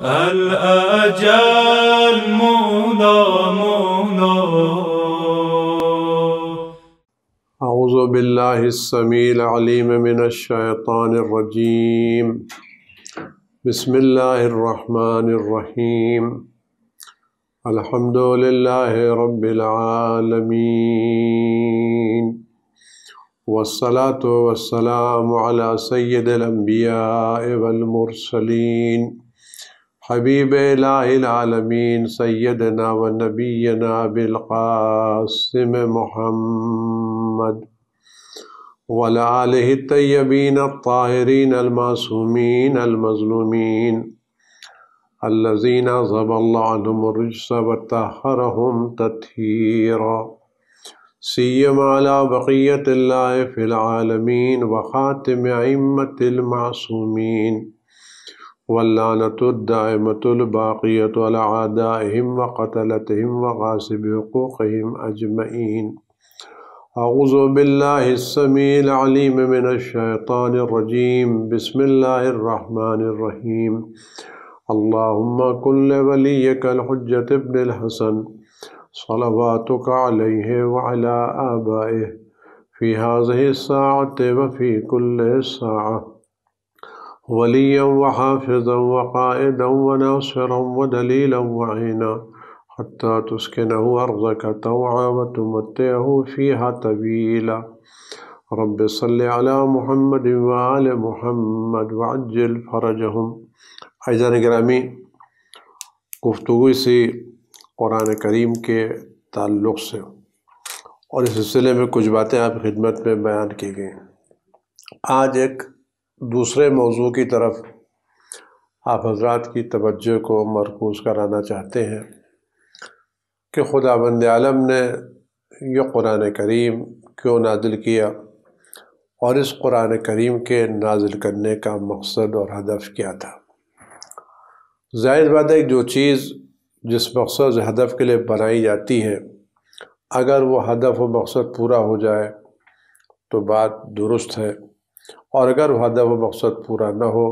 الأجل مولى مولى أعوذ بالله السميع العليم من الشيطان الرجيم بسم الله الرحمن الرحيم الحمد لله رب العالمين والصلاة والسلام على سيد الأنبياء والمرسلين हबीब लामीन सैदना व नबीना बिलकासम मोहम्मद वलालह तयबीन ताहरीन अलमासूमीन अलमजलूमीन الذين ضب الله عنهم الرجس وطهرهم تطهيرا سيما على بقية الله في العالمين وخاتم أئمة المعصومين वल्लानतुद्दामतुलबाक़ियत अलादाहिम व कतलतम व गासिब हकूक़म अजमैन अज़बिल्लासमीम मिनशैतानरजीम बसमीम अल्लाम कुल्ल वलीकलहजत इबनहसन सलवातक वला आबाए फ़ी हाज़ सात वफ़ी कुल्ल सा वलिया वहाफ़ा वक़ायदा वनासरा वदलीला वहीना हत्ता तस्कनह अर्ज़क तौआ वतमत्तहु फ़ीहा तवीला रब सल्ल अला मोहम्मद वाल मोहम्मद वाजिल फ़रजहम अजान ग्रामी गुफ्तु इसी कुरान करीम के ताल्लुक़ से और इस सिलसिले में कुछ बातें आप खिदमत में बयान की गई आज एक दूसरे मौजू की तरफ आप हजरात की तवज्जो को मरकूज़ कराना चाहते हैं कि खुदा बंद आलम ने यह कुरान करीम क्यों नाजिल किया और इस कुरान करीम के नाजिल करने का मकसद और हदफ क्या था जाहिर बात है जो चीज़ जिस मकसद हदफ के लिए बनाई जाती है अगर वो हदफ व मकसद पूरा हो जाए तो बात दुरुस्त है और अगर वादा व मकसद पूरा ना हो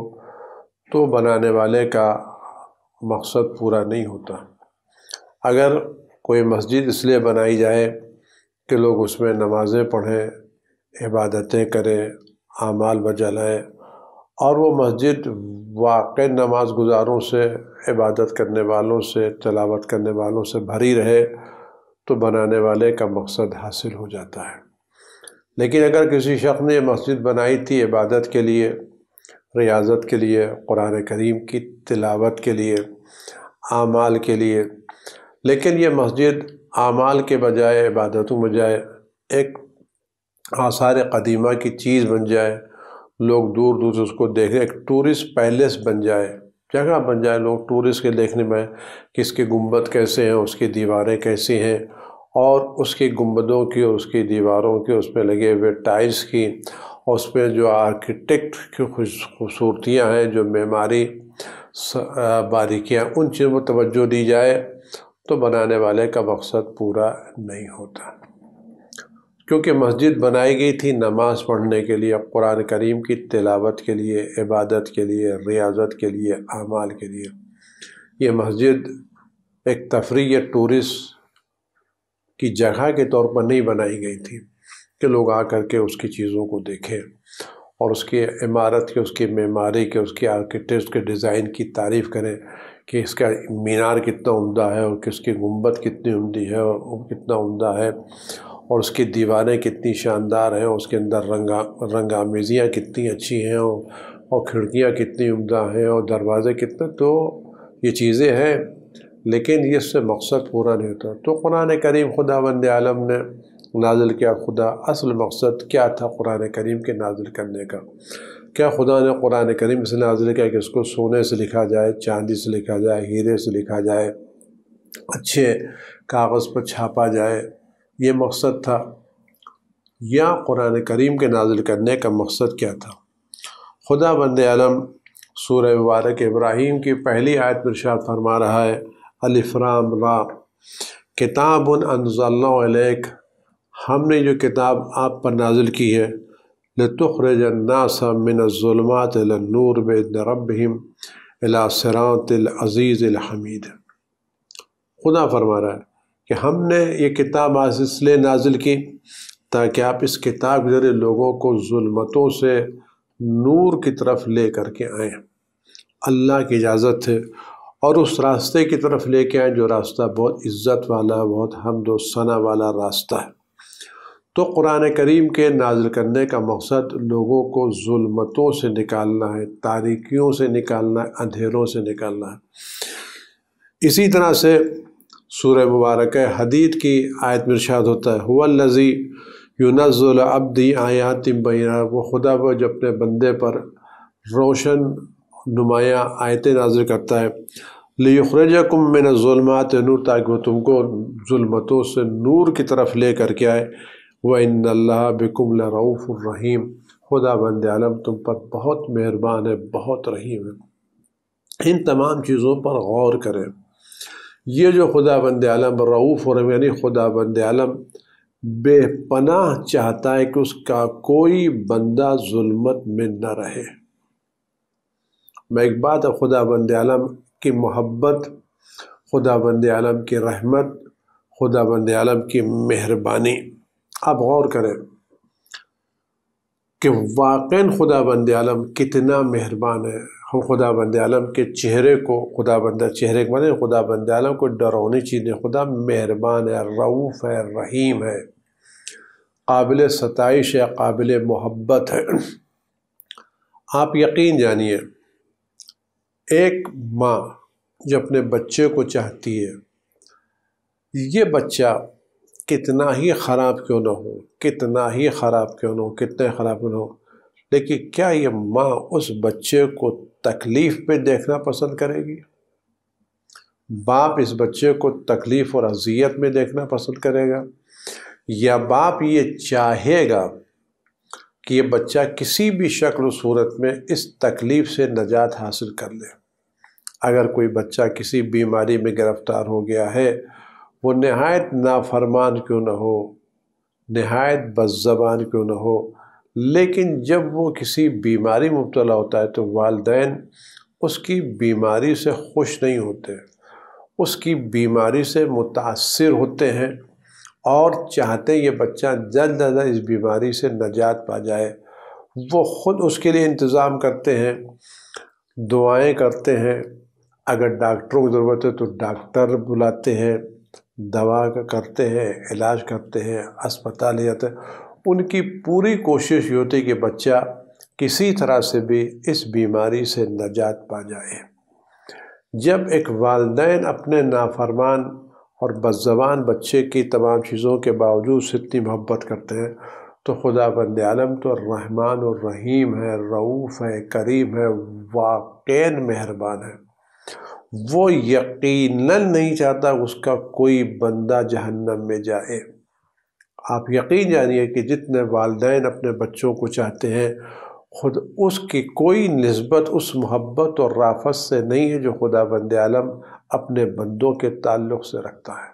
तो बनाने वाले का मकसद पूरा नहीं होता अगर कोई मस्जिद इसलिए बनाई जाए कि लोग उसमें नमाज़ें पढ़ें इबादतें करें आमाल बजा लाएँ और वो मस्जिद वाक़ नमाज गुजारों से इबादत करने वालों से तलावत करने वालों से भरी रहे तो बनाने वाले का मकसद हासिल हो जाता है लेकिन अगर किसी शख्स ने मस्जिद बनाई थी इबादत के लिए रियाजत के लिए कुरान करीम की तिलावत के लिए आमाल के लिए लेकिन ये मस्जिद आमाल के बजाय इबादतों बजाय एक आसार कदीमा की चीज़ बन जाए लोग दूर दूर से उसको देखें एक टूरिस्ट पैलेस बन जाए जगह बन जाए लोग टूरिस्ट के देखने में कि इसके गुम्बद कैसे हैं उसकी दीवारें कैसी हैं और उसकी गुम्बदों की उसकी दीवारों की उसमें लगे हुए टाइल्स की और उसमें जो आर्किटेक्ट की खूबसूरतियाँ हैं जो मेमारी बारीकियाँ उन चीज़ों पर तोज्जो दी जाए तो बनाने वाले का मकसद पूरा नहीं होता क्योंकि मस्जिद बनाई गई थी नमाज़ पढ़ने के लिए कुरान करीम की तिलावत के लिए इबादत के लिए रियाजत के लिए अमाल के लिए ये मस्जिद एक तफरी टूरिस्ट की जगह के तौर पर नहीं बनाई गई थी कि लोग आ कर के उसकी चीज़ों को देखें और उसकी इमारत के उसकी मीमारी के उसके आर्किटेक्ट के डिज़ाइन की तारीफ़ करें कि इसका मीनार कितना उम्दा है और किसकी गुम्बद कितनी उमदी है और कितना उम्दा है और उसकी दीवारें कितनी शानदार हैं उसके अंदर रंगा रंगामेजियाँ कितनी अच्छी हैं और और खिड़कियाँ कितनी उम्दा हैं और दरवाज़े कितने तो ये चीज़ें हैं लेकिन ये इससे मकसद पूरा नहीं होता तो कुरान करीम खुदा वंद आलम ने नाजिल किया खुदा असल मकसद क्या था कुरान करीम के नाजिल करने का क्या खुदा ने कुरान करीम इसलिए नाजिल किया कि इसको सोने से लिखा जाए चांदी से लिखा जाए हीरे से लिखा जाए अच्छे कागज़ पर छापा जाए ये मकसद था या कुरान करीम के नाजिल करने का मकसद क्या था खुदा बंद आलम सूर्य मुबारक इब्राहिम की पहली आयत पर शाद फरमा रहा है अलिफ्राम रा किताब अनज़ल्लाक हमने जो किताब आप पर नाजिल की है लतुखरजन्नासमिनज़ुलमत नूर अलासरातज़ीज़ अलासरातज़ीज़लहमीद खुदा फरमा रहा है कि हमने ये किताब आज इसलिए नाजिल की ताकि आप इस किताब के ज़रिए लोगों को जुल्मतों से नूर की तरफ ले करके आएँ अल्लाह की इजाज़त है और उस रास्ते की तरफ लेके आए जो रास्ता बहुत इज़्ज़त वाला बहुत हमद सना वाला रास्ता है तो कुरान करीम के नाजिल करने का मकसद लोगों को जुल्मतों से निकालना है तारिकियों से निकालना है अंधेरों से निकालना है इसी तरह से सूर्य मुबारक हदीद की आयत मिर्शाद होता है हुआ लजी यूनज़ल अब्दी आयातिम बैना वो खुदा वो जो अपने बंदे पर रोशन नुमाया आयतें नाजिल करता है लिखरजकुम मिन ज़ुलमत नूर ताकि वह तुमको ओतों से नूर की तरफ ले करके आए व इन अल्लाह बिकुम रऊफ़ुररहीम खुदा बंद आलम तुम पर बहुत मेहरबान है बहुत रहीम है इन तमाम चीज़ों पर गौर करें ये जो खुदा बंद आलम रऊफ़ रहीम यानी खुदा बंद आलम बेपनाह चाहता है कि उसका कोई बंदा जुल्मत में न रहे मैं एक महकबात खुदा बंद आलम की मोहब्बत खुदा बंद आलम की रहमत खुदा बंद आलम की मेहरबानी आप गौर करें कि वाक़ खुदा बंद आलम कितना मेहरबान है हम खुदा बंद आलम के चेहरे को खुदा बंद चेहरे के बने खुदा बंद आलम को डरावनी चीज़ें खुदा मेहरबान है रऊफ़ है रहीम है काबिल सतश है काबिल मोहब्बत है आप यकीन जानिए एक माँ जो अपने बच्चे को चाहती है ये बच्चा कितना ही ख़राब क्यों ना हो कितना ही ख़राब क्यों ना हो कितने ख़राब क्यों ना हो लेकिन क्या ये माँ उस बच्चे को तकलीफ़ में देखना पसंद करेगी बाप इस बच्चे को तकलीफ़ और अजियत में देखना पसंद करेगा या बाप ये चाहेगा कि ये बच्चा किसी भी शक्ल सूरत में इस तकलीफ़ से नजात हासिल कर ले अगर कोई बच्चा किसी बीमारी में गिरफ्तार हो गया है वो नहायत नाफरमान क्यों न हो नहायत बदज़बान क्यों न हो लेकिन जब वो किसी बीमारी में मुबतला होता है तो वालदेन उसकी बीमारी से खुश नहीं होते उसकी बीमारी से मुतासर होते हैं और चाहते ये बच्चा जल्द ज़्यादा इस बीमारी से नजात पा जाए वो ख़ुद उसके लिए इंतज़ाम करते हैं दुआएं करते हैं अगर डॉक्टरों की ज़रूरत है तो डॉक्टर बुलाते हैं दवा करते हैं इलाज करते हैं अस्पताल ले जाते हैं उनकी पूरी कोशिश ये होती है कि बच्चा किसी तरह से भी इस बीमारी से नजात पा जाए जब एक वालदेन अपने नाफरमान और बदजबान बच्चे की तमाम चीज़ों के बावजूद से इतनी मोहब्बत करते हैं तो खुदा बंद आलम तो रहमान और रहीम है रऊफ़ है करीम है वाक़ मेहरबान है वो यकीनन नहीं चाहता उसका कोई बंदा जहन्नम में जाए आप यकीन जानिए कि जितने वालदे अपने बच्चों को चाहते हैं खुद उसकी कोई नस्बत उस मोहब्बत और राफत से नहीं है जो खुदा बंद आलम अपने बंदों के ताल्लुक़ से रखता है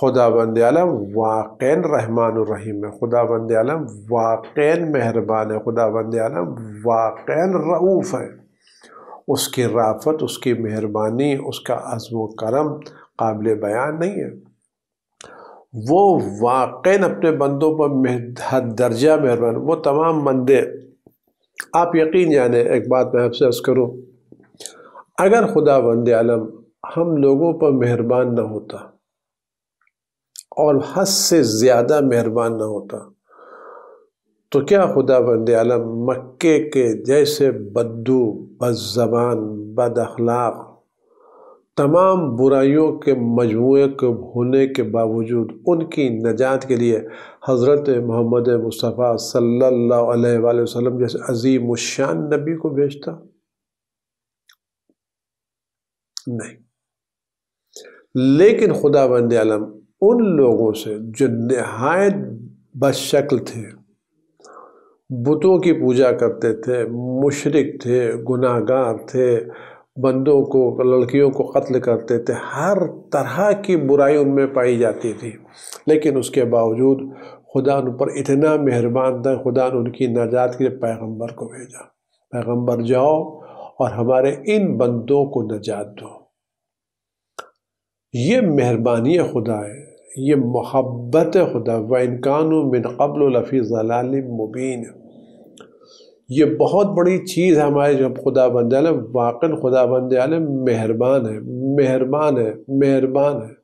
खुदा बंद आलम वाक़ रहमान है खुदा बंद आलम वाक़ मेहरबान है खुदा बंद आलम वाक़ रऊफ़ है उसकी राफत उसकी मेहरबानी उसका अज़म करम काबिल बयान नहीं है वो वाक़ अपने बंदों पर हद दर्जा मेहरबान वो तमाम बंदे आप यकीन जाने एक बात मैं आपसे अर्ज़ करूँ अगर खुदा बंद आलम हम लोगों पर मेहरबान ना होता और हद से ज़्यादा मेहरबान ना होता तो क्या खुदा बंद आलम मक्के के जैसे बद्दू बदजबान बद अखलाक तमाम बुराइयों के मजमू के होने के बावजूद उनकी नजात के लिए हज़रत मोहम्मद मुस्तफ़ा सल्ला वसम जैसे अजीम शान नबी को भेजता नहीं लेकिन खुदा बंद आलम उन लोगों से जो नहायत बदशक्ल थे बुतों की पूजा करते थे मुशरक थे गुनाहगार थे बंदों को लड़कियों को कत्ल करते थे हर तरह की बुराई उनमें पाई जाती थी लेकिन उसके बावजूद खुदा उन पर इतना मेहरबान था खुदा ने उनकी नजात के लिए पैगम्बर को भेजा पैगम्बर जाओ और हमारे इन बंदों को नजात दो ये मेहरबानी खुदा है ये मोहब्बत खुदा व इनकान बिन कबल लफ़ी जलाल मुबीन ये बहुत बड़ी चीज़ है हमारे जब खुदा बंद आलम वाकन खुदा बंद आलम मेहरबान है मेहरबान है मेहरबान है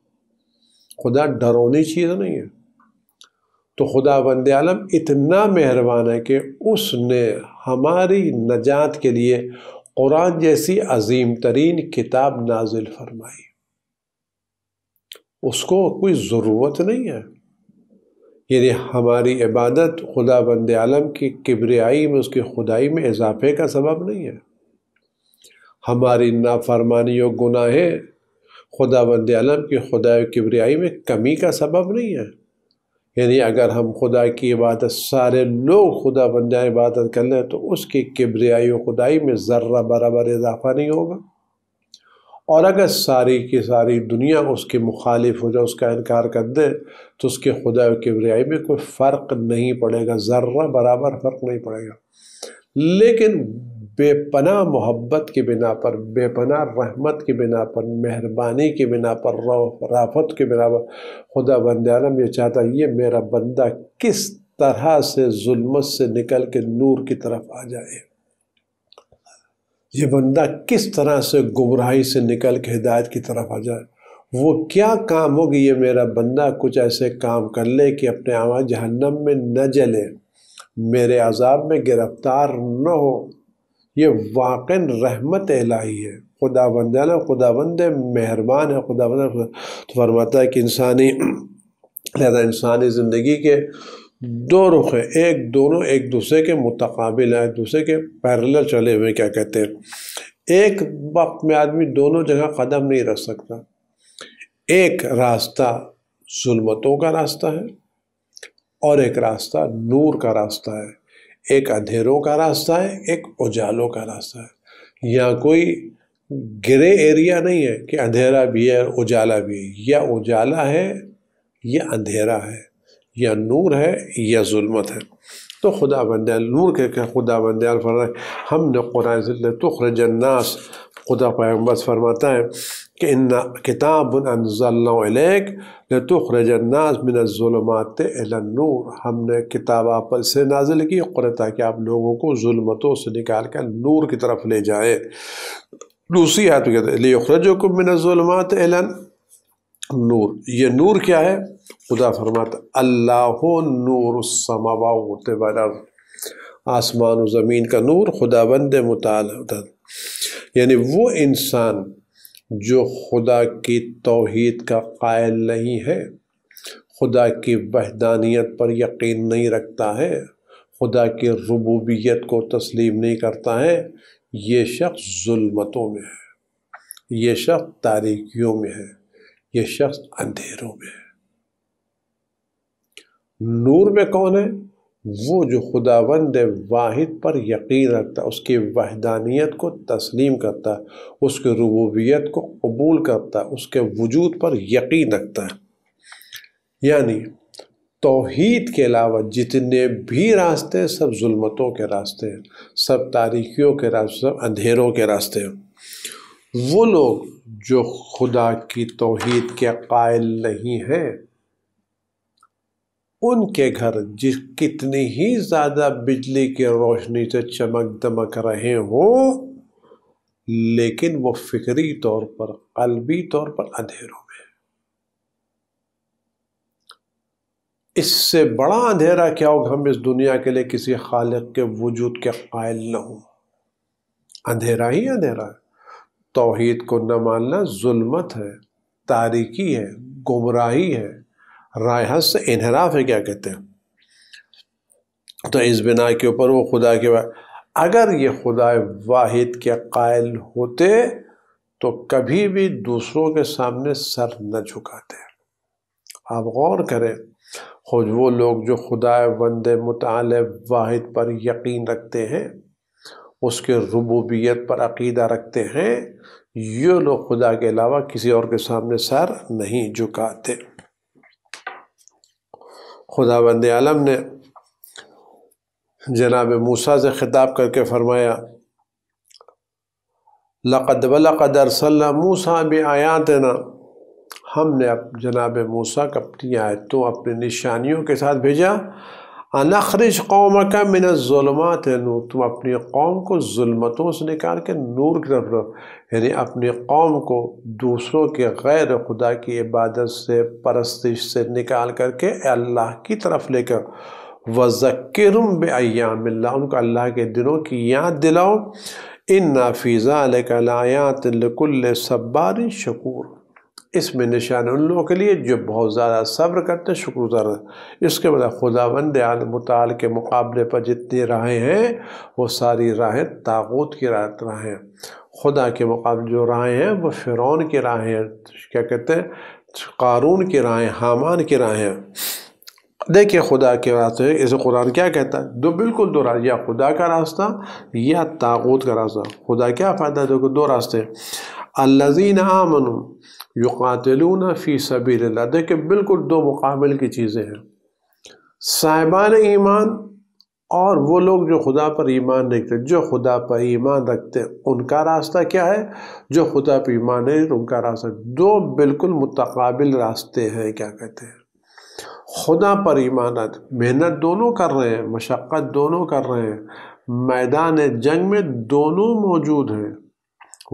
खुदा डरोनी चीज़ नहीं है तो खुदा बंद आलम इतना मेहरबान है कि उसने हमारी नजात के लिए कुरान जैसी अजीम तरीन किताब नाजिल फरमाई उसको कोई ज़रूरत नहीं है यानी हमारी इबादत खुदा बंद आलम की किबरियाई में उसकी खुदाई में इजाफे का सबब नहीं है हमारी नाफरमानी और गुनाहें खुदा बंद आलम की खुदा किबरियाई में कमी का सबब नहीं है यानी अगर हम खुदा की इबादत सारे लोग खुदा बंद इबादत कर लें तो उसकी किबरियाई और खुदाई में ज़र्रा बराबर इजाफा नहीं होगा और अगर सारी की सारी दुनिया उसके मुखालिफ हो जाए उसका इनकार कर दे तो उसके खुदा किबरियाई में कोई फ़र्क नहीं पड़ेगा ज़र्रा बराबर फ़र्क नहीं पड़ेगा लेकिन बेपना मोहब्बत के बिना पर बेपना रहमत के बिना पर मेहरबानी के बिना पर राफत के बिना पर खुदा बंद आलम ये चाहता ये मेरा बंदा किस तरह से जुल्मत से निकल के नूर की तरफ आ जाए ये बंदा किस तरह से गुमराही से निकल के हिदायत की तरफ आ जाए वो क्या काम होगी ये मेरा बंदा कुछ ऐसे काम कर ले कि अपने आवा जहन्नम में न जले मेरे अजाब में गिरफ्तार न हो ये वाक़ रहमत इलाही है खुदा बंद ना खुदा बंद मेहरबान है खुदा बंद तो फरमाता है कि इंसानी लिहाजा इंसानी ज़िंदगी के दो रुख हैं एक दोनों एक दूसरे के मुतकाबिल हैं दूसरे के पैरल चले हुए क्या कहते हैं एक वक्त में आदमी दोनों जगह कदम नहीं रख सकता एक रास्ता जुलमतों का रास्ता है और एक रास्ता नूर का रास्ता है एक अंधेरों का रास्ता है एक उजालों का रास्ता है यहाँ कोई ग्रे एरिया नहीं है कि अंधेरा भी है उजाला भी है या उजाला है या अंधेरा है या नूर है या जुल्मत है तो खुदा बंद नूर के कह खुदा बंद फर हमने कुरान जन्नास खुदा पैगम्बस फरमाता है कि इन किताब अनज़ल्लातुखरजन्नास मिनज़ुलमत नूर हमने किताब आप से नाजिल की और ताकि आप लोगों को जुल्मतों से निकाल कर नूर की तरफ ले जाए दूसरी आयत कहते हैं लिखरज को नूर ये नूर क्या है खुदा फरमात अल्लाह नूरसमावत वल आसमान व ज़मीन का नूर खुदा बंद मताल यानी वो इंसान जो खुदा की तोहद का कायल नहीं है खुदा की वहदानियत पर यकीन नहीं रखता है खुदा की रबूबियत को तस्लीम नहीं करता है ये शख्स जुल्मतों में है ये शख्स तारीखियों में है ये शख्स अंधेरों में है नूर में कौन है वो जो खुदावंद वाहिद पर यकीन रखता उसकी वहदानियत को तस्लीम करता है उसके रबूबियत को कबूल करता उसके वजूद पर यकीन रखता है यानी तोहद के अलावा जितने भी रास्ते हैं सब जुल्मतों के रास्ते हैं सब तारीखियों के रास्ते सब अंधेरों के रास्ते हैं वो लोग जो खुदा की तोहद के कायल नहीं हैं उनके घर जिस कितनी ही ज़्यादा बिजली की रोशनी से चमक दमक रहे हो लेकिन वो फिक्री तौर पर कलबी तौर पर अंधेरों में इससे बड़ा अंधेरा क्या होगा हम इस दुनिया के लिए किसी खालिक के वजूद के कायल न हो अंधेरा ही अंधेरा है तोहहीद को न मानना जुल्मत है तारीकी है गुमराही है रायहस इनहराफ है क्या कहते हैं तो इस बिना के ऊपर वो खुदा के अगर ये खुदा वाहिद के कायल होते तो कभी भी दूसरों के सामने सर न झुकाते आप गौर करें खुद वो लोग जो खुदा वंद मताल वाहिद पर यकीन रखते हैं उसके रबूबियत पर अकीदा रखते हैं ये लोग खुदा के अलावा किसी और के सामने सर नहीं झुकाते खुदा बंद आलम ने जनाब मूसा से ख़िताब करके फरमाया लक़द वलक़द अरसल्ला मूसा भी आयात ना हमने अब जनाब मूसा कपनी अपनी आयतों अपनी निशानियों के साथ भेजा नखरिज कौम का है नूर तुम अपनी कौम को जुल्मतों से निकाल के नूर की तरफ रहो यानी अपनी कौम को दूसरों के गैर खुदा की इबादत से परस्तिश से निकाल करके अल्लाह की तरफ लेकर वज़क्रम बयाम उनको अल्लाह के दिनों की याद दिलाओ इन नाफीज़ा लकलायात लकुल्ल सब्बार शकूर इसमें निशान उन लोगों के लिए जो बहुत ज़्यादा सब्र करते शुक्रगुजार इसके बाद खुदा वंद मताल के मुकाबले पर जितनी राहें हैं वो सारी राहें ताकूत की राहें खुदा के मुकाबले जो राहें हैं वो फ़िरौन की राहें हैं क्या कहते हैं कारून की राहें हामान की राहें देखिए खुदा के रास्ते इसे कुरान क्या कहता है दो बिल्कुल दो रास्ते या खुदा का रास्ता या ताकूत का रास्ता खुदा क्या फ़ायदा देखो दो रास्ते अल्लाजीन आमन ना फ़ी सबील अल्लाह देखिए बिल्कुल दो मुकाबल की चीज़ें हैं साहिबान ईमान और वो लोग जो खुदा पर ईमान रखते जो खुदा पर ईमान रखते उनका रास्ता क्या है जो खुदा पर ईमान है उनका रास्ता दो बिल्कुल मुतकाबिल रास्ते हैं क्या कहते हैं खुदा पर ईमान मेहनत दोनों कर रहे हैं मशक्क़त दोनों कर रहे हैं मैदान जंग में दोनों मौजूद हैं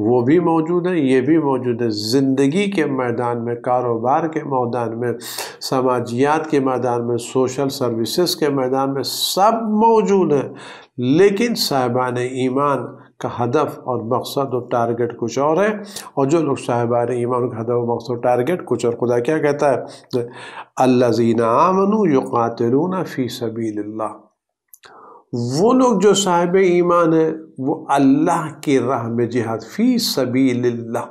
वो भी मौजूद है ये भी मौजूद है ज़िंदगी के मैदान में कारोबार के मैदान में समाजियात के मैदान में सोशल सर्विसेज के मैदान में सब मौजूद है लेकिन साहिबान ईमान का हदफ और मकसद और टारगेट कुछ और है और जो लोग साहिबान ईमान का हदफ और मकसद टारगेट कुछ और खुदा क्या कहता है अल्लाजीना आमनु युकातरून फ़ी सबील्ला वो लोग जो साहिब ईमान हैं वो अल्लाह की राह में जिहाद फ़ी सबील्ला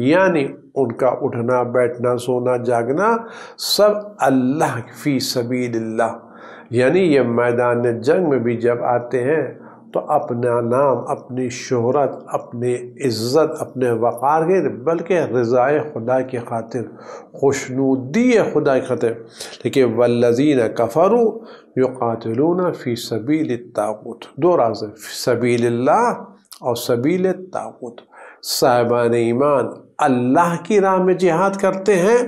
यानी उनका उठना बैठना सोना जागना सब अल्लाह फ़ी सबील्ला यानी ये मैदान जंग में भी जब आते हैं तो अपना नाम अपनी शहरत अपनी इज़्ज़त अपने वक़ार के बल्कि रज़ाए खुदा की खातिर खुशनुदी खुदा की खातिर लेकिन वल्लजीन कफ़रू यो फ़ी सबील ताकुत दो राज सबील और सबील ताकुत साहिबान ईमान अल्लाह की राह में जिहाद करते हैं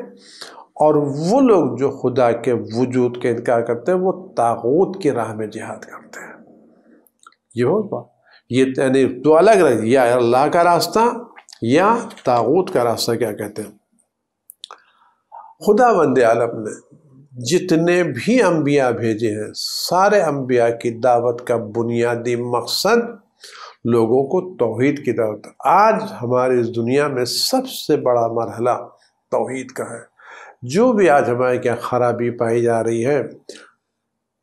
और वो लोग जो खुदा के वजूद के इनकार करते हैं वो तागूत की राह में जिहाद करते हैं यहोवा ये यानी तो अलग रह या अल्लाह का रास्ता या ताबूत का रास्ता क्या कहते हैं खुदा बंद आलम ने जितने भी अम्बिया भेजे हैं सारे अम्बिया की दावत का बुनियादी मकसद लोगों को तोहहीद की दावत आज हमारे इस दुनिया में सबसे बड़ा मरहला तोहद का है जो भी आज हमारे क्या खराबी पाई जा रही है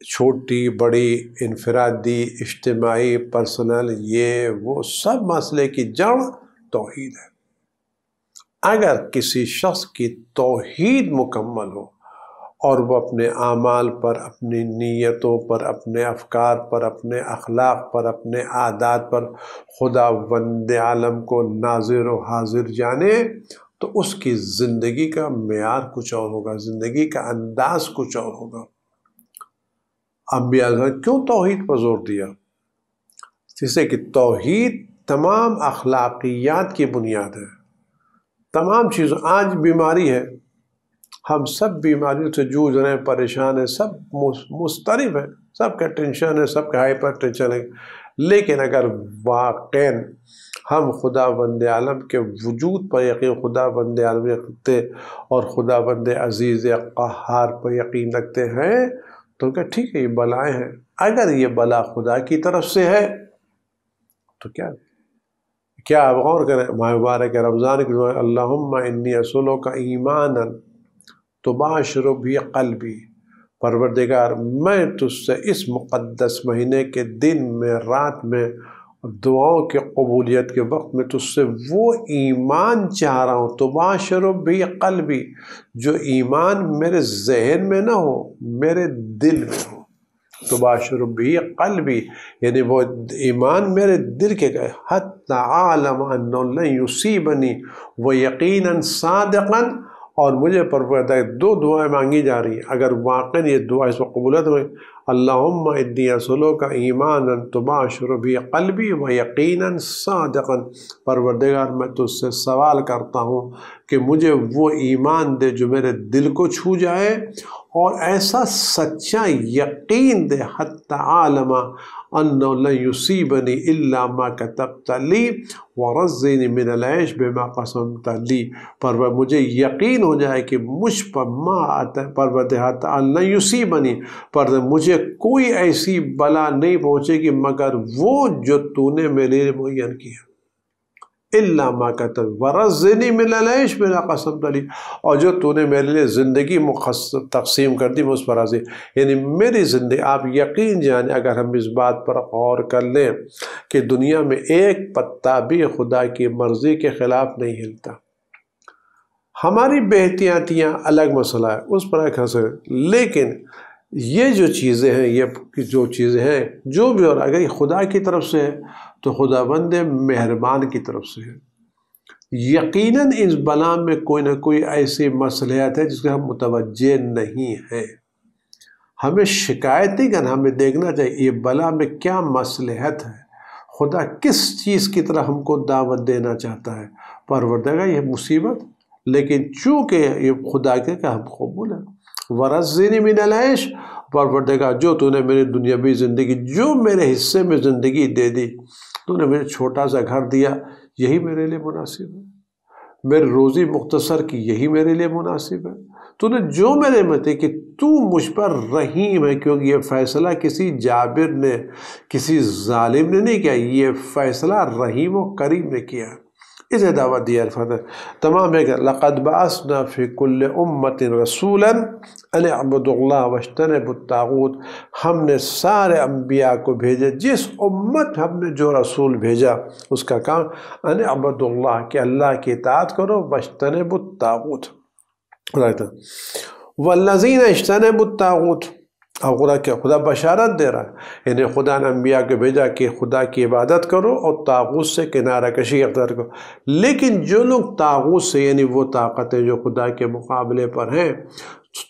छोटी बड़ी इनफरादी इज्तमाही पर्सनल ये वो सब मसले की जड़ तोहद है अगर किसी शख्स की तोहद मुकम्मल हो और वह अपने आमाल पर अपनी नीयतों पर अपने अफकार पर अपने अखलाक पर अपने आदात पर खुदा वंद आलम को नाजिर व हाजिर जाने तो उसकी ज़िंदगी का मैार कुछ और होगा ज़िंदगी का अंदाज़ कुछ और होगा अम्बिया क्यों तोहद पर जोर दिया जिससे कि तोहद तमाम अखलाकियात की बुनियाद है तमाम चीज़ों आज बीमारी है हम सब बीमारियों से जूझ रहे हैं परेशान हैं सब मुस्तरफ हैं का टेंशन है सब का हाइपर टेंशन है लेकिन अगर वाक़ हम खुदा बंद आलम के वजूद पर यकीन खुदा बंद आलम रखते और खुदा बंद अज़ीज़ कहार पर यकीन रखते हैं तो क्या ठीक है ये बलाएं हैं अगर ये बला खुदा की तरफ से है तो क्या क्या आप गौर करें माँ मुबारक रमज़ान के अल्लाह असूलों का ईमान तो बाशर भी कल भी परवरदिगार मैं तुझसे इस मुक़दस महीने के दिन में रात में दुआओं के कबूलियत के वक्त में तुझसे वो ईमान चाह रहा हूँ तो बाशर भी कल भी जो ईमान मेरे जहन में ना हो मेरे दिल में हो तो बाशर भी भी यानी वो ईमान मेरे दिल के गए हत आलम यूसी बनी वो यकीन सादकन और मुझे पर दो दुआएं मांगी जा रही हैं अगर वाक़ ये दुआ इस वबूलत में अल्लासलो का ईमान तुबा शुरबी कलबी व यकीन सादकन परवरदगार मैं तुझसे सवाल करता हूँ कि मुझे वो ईमान दे जो मेरे दिल को छू जाए और ऐसा सच्चा यकीन दे हत आलमा अन्नो लूसीबनी इल्लामा का तब तली वरजनी मिनलैश बेमा कसम तली पर मुझे यकीन हो जाए कि मुझ पर माँ परवत लूसी बनी पर मुझे कोई ऐसी बला नहीं पहुँचेगी मगर वो जो तूने मेरे लिए मुन किया इल्लामा का वरजनी मिलश मिला कसम तली और जो तूने मेरे लिए ज़िंदगी तकसीम कर दी मुझ पर राजी यानी मेरी ज़िंदगी आप यकीन जाने अगर हम इस बात पर गौर कर लें कि दुनिया में एक पत्ता भी खुदा की मर्ज़ी के ख़िलाफ़ नहीं हिलता हमारी बेहतियातियाँ अलग मसला है उस पर एक हंस लेकिन ये जो चीज़ें हैं ये जो चीज़ें हैं जो भी और अगर ये खुदा की तरफ से है तो खुदाबंद मेहरबान की तरफ से है यकीनन इस बला में कोई ना कोई ऐसी मसलियात है जिसके हम मुतवज नहीं हैं हमें ही कर हमें देखना चाहिए ये बला में क्या मसलहत है खुदा किस चीज़ की तरह हमको दावत देना चाहता है परवरदगा यह मुसीबत लेकिन चूँकि ये खुदा के का हम कबूल है में नलाइश परवरदगा जो तूने मेरी दुनियावी ज़िंदगी जो मेरे हिस्से में ज़िंदगी दे दी तूने मुझे छोटा सा घर दिया यही मेरे लिए मुनासिब है मेरी रोज़ी मुख्तसर की यही मेरे लिए मुनासिब है तूने जो मेरे में थे कि तू मुझ पर रहीम है क्योंकि ये फ़ैसला किसी जाबिर ने किसी ालिम ने नहीं किया ये फ़ैसला रहीम व करीम ने किया اذا دعوة ديال فهذا تمام هيك لقد بعثنا في كل أمة رسولا أن اعبدوا الله واجتنبوا الطاغوت هم سار أنبياء کو بھیجا جس أمت هم جو رسول بھیجا اس کا کام أن اعبدوا الله کہ اللہ کی اطاعت کرو واجتنبوا الطاغوت والذين اجتنبوا الطاغوت और खुदा क्या खुदा बशारत दे रहा है इन्हें खुदा ने अम्बिया को भेजा कि खुदा की इबादत करो और ताबूत से किनारा कशी अख्तर करो लेकिन जो लोग ताबूत से यानी वो ताकतें जो खुदा के मुकाबले पर हैं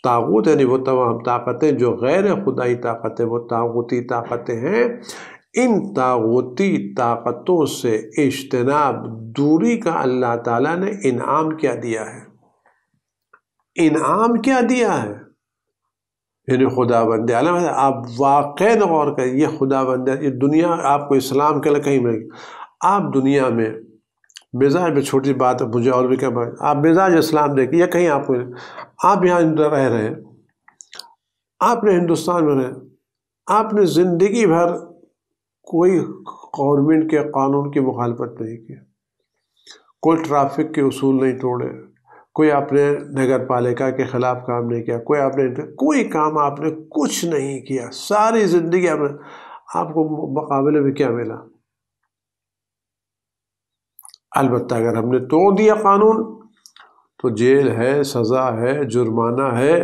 ताबूत यानी वो तमाम ताकतें जो गैर खुदाई ताकतें वो ताबूती ताकतें हैं इन तागोती ताकतों से इज्तनाब दूरी का अल्लाह ताला ने इनाम क्या दिया है इनाम क्या दिया है यानी खुदा बंद आप वाक़ गौर करें ये खुदा बंद ये दुनिया आपको इस्लाम के लिए कहीं मिलेगी आप दुनिया में मिजाज में छोटी बात है मुझे और भी क्या बात आप मिजाज इस्लाम देखिए या कहीं आपको आप यहाँ रह रहे हैं आपने हिंदुस्तान में रहे आपने ज़िंदगी भर कोई गवर्नमेंट के कानून की मुखालफत नहीं की कोई ट्रैफिक के असूल नहीं तोड़े कोई आपने नगर पालिका के ख़िलाफ़ काम नहीं किया कोई आपने कोई काम आपने कुछ नहीं किया सारी ज़िंदगी आपने आपको मुकाबले में क्या मिला अलबत् अगर हमने तोड़ दिया कानून तो जेल है सज़ा है जुर्माना है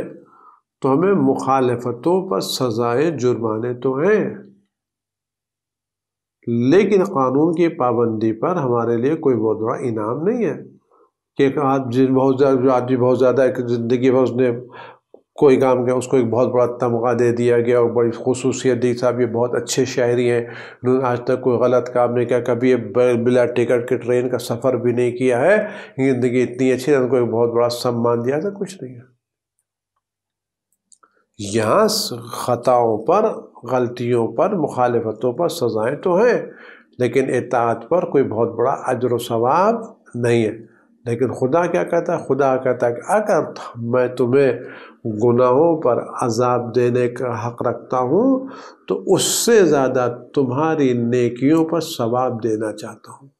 तो हमें मुखालफतों पर सज़ाएं जुर्माने तो हैं लेकिन कानून की पाबंदी पर हमारे लिए कोई बहुत बड़ा इनाम नहीं है कि एक आदमी बहुत ज़्यादा आदमी बहुत ज़्यादा एक ज़िंदगी भर उसने कोई काम किया उसको एक बहुत बड़ा तमगा दे दिया गया और बड़ी खसूसियत दी साहब ये बहुत अच्छे शायरी हैं उन्होंने आज तक कोई गलत काम नहीं किया कभी बिला टिकट के ट्रेन का सफ़र भी नहीं किया है ज़िंदगी इतनी अच्छी है उनको एक बहुत बड़ा सम्मान दिया था कुछ नहीं है यहाँ ख़ताओं पर गलतियों पर मुखालफतों पर सज़ाएँ तो हैं लेकिन इतात पर कोई बहुत बड़ा अजर वाब नहीं है लेकिन खुदा क्या कहता है खुदा कहता है कि अगर मैं तुम्हें गुनाहों पर अजाब देने का हक रखता हूँ तो उससे ज़्यादा तुम्हारी नेकियों पर सवाब देना चाहता हूँ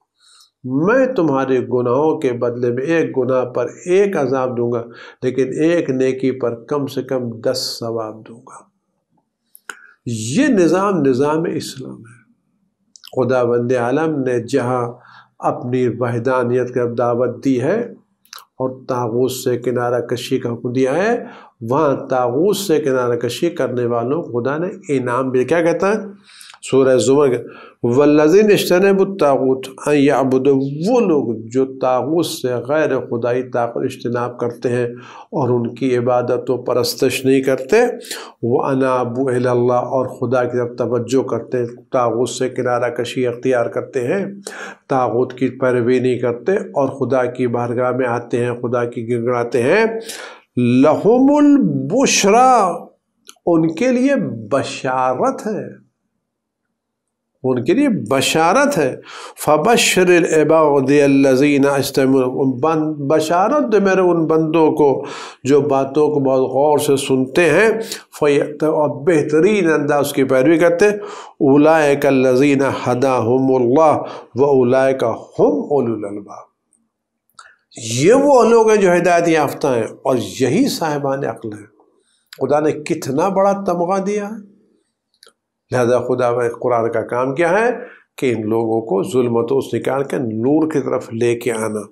मैं तुम्हारे गुनाहों के बदले में एक गुनाह पर एक अजाब दूंगा लेकिन एक नेकी पर कम से कम दस सवाब दूंगा ये निज़ाम निज़ाम इस्लाम है खुदा बंद आलम ने जहाँ अपनी वहदानियत की दावत दी है और ताबूत से किनारा कशी का हुक्म दिया है वहाँ ताबूत से किनारा कशी करने वालों को खुदा ने इनाम भी क्या कहता है सूर्य जुमर वल्लिन इजतनबुतागूत याबुद वो लोग जो तागूत से गैर खुदाई ताकत इज्तनाब करते हैं और उनकी इबादत व परस्तश नहीं करते वह अनाबू अल्लाह और खुदा की तरफ तवज्जो करते हैं तागूत से किनारा कशी अख्तियार करते हैं तागूत की पैरवी नहीं करते और खुदा की बारगाह में आते हैं खुदा की गिड़गड़ाते हैं लहमुल बुशरा उनके लिए बशारत है उनके लिए बशारत है फ़बशरबादीन बशारत दे मेरे उन बंदों को जो बातों को बहुत गौर से सुनते हैं फ़ैत और बेहतरीन अंदाज की पैरवी करते उलाय का लजीन हदा हमल्ला व उलाय का हम उलबा ये वो लोग हैं जो हिदायत याफ्ता हैं और यही साहिबान अक्ल हैं खुदा ने कितना बड़ा तमगा दिया है लिहाजा खुदा ने कुरान का काम क्या है कि इन लोगों को जुल्मतों से निकाल के नूर की तरफ लेके आना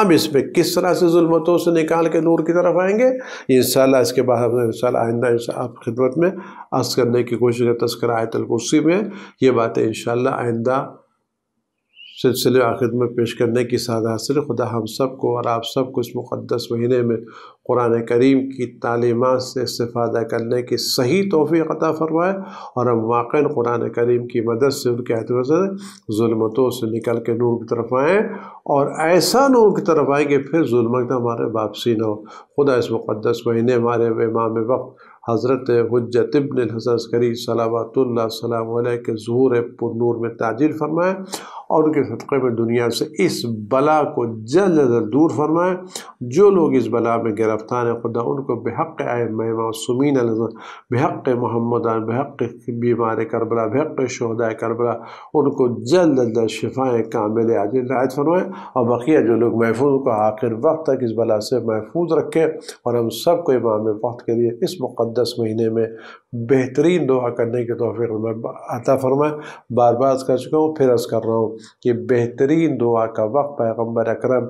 अब इसमें किस तरह से जुल्मतों से निकाल के नूर की तरफ आएंगे इन इसके बाद इन आइंदा आप खिदमत में अर्ज करने की कोशिश है तस्कर आयतल कुर्सी में ये बातें इन आइंदा सिलसिले आखिर में पेश करने की साधा हासिल खुदा हम सब को और आप सब को इस मुक़दस महीने में कुरान करीम की तालीमत से इस्तादा करने की सही तोहफ़ी अता फ़रमाए और हम वाक़ कुरान करीम की मदद से उनके हतव से से निकल के नूर की तरफ आएँ और ऐसा नूर की तरफ आए कि फिर जुल्मत हमारे वापसी ना हो खुदा इस मुक़दस महीने हमारे इमाम वक्त हज़रत हजत हजरत हसन करी सलावत सलाम के जहूर पुरूर में ताजिर फरमाए और उनके सदक़े में दुनिया से इस बला को जल्द अज दूर फरमाएँ जो लोग इस बला में गिरफ्तार हैं खुदा उनको बेहक आए मासूमिन बेहक मोहम्मद बेहक बीमार करबला बेहक शहदा करबला उनको जल्द अज शिफाएँ कामिल आज रायत फरमाएँ और बकिया जो लोग महफूज को आखिर वक्त तक इस बला से महफूज रखें और हम सबको इमाम वक्त के लिए इस मुक़दस महीने में बेहतरीन दुआ करने की में अता फरमाएँ बार बार कर चुका हूँ फिर अर्ज़ कर रहा हूँ ये बेहतरीन दुआ का वक्त पैगम्बर अक्रम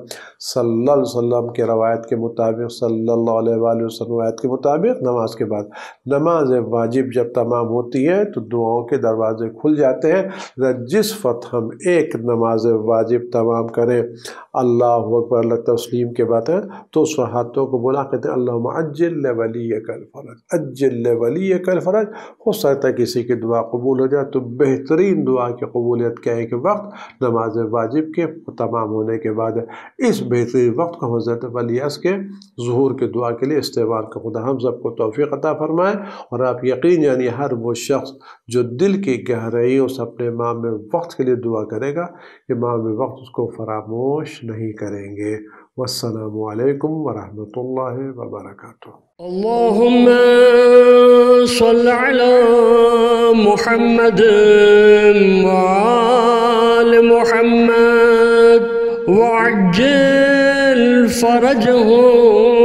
सल्लम के रवायत के मुताबिक सल्लायत के मुताबिक नमाज के बाद नमाज वाजिब जब तमाम होती है तो दुआओं के दरवाजे खुल जाते हैं जिस वक्त हम एक नमाज वाजिब तमाम करें अल्लाह अकबर तस्लीम के बाद है तो उस हाथों को बुला कहते हैं अल्लाह अजल वली कल फरज अजल वली कल फरज हो सकता है किसी की दुआ कबूल हो जाए तो बेहतरीन दुआ की कबूलियत है कि वक्त नमाज वाजिब के तमाम होने के बाद इस बेहतरीन वक्त को हजरत वलियास के जहूर के दुआ के लिए इस्तेमाल का खुदा हम सबको तोफ़ी अता फ़रमाएँ और आप यकीन यानी हर वो शख्स जो दिल की गहराई उस अपने माँ में वक्त के लिए दुआ करेगा कि माँ में वक्त उसको फरामोश नहीं करेंगे वालकम वरहमल वर्का اللهم صل على محمد وعلى محمد وعجل فرجهم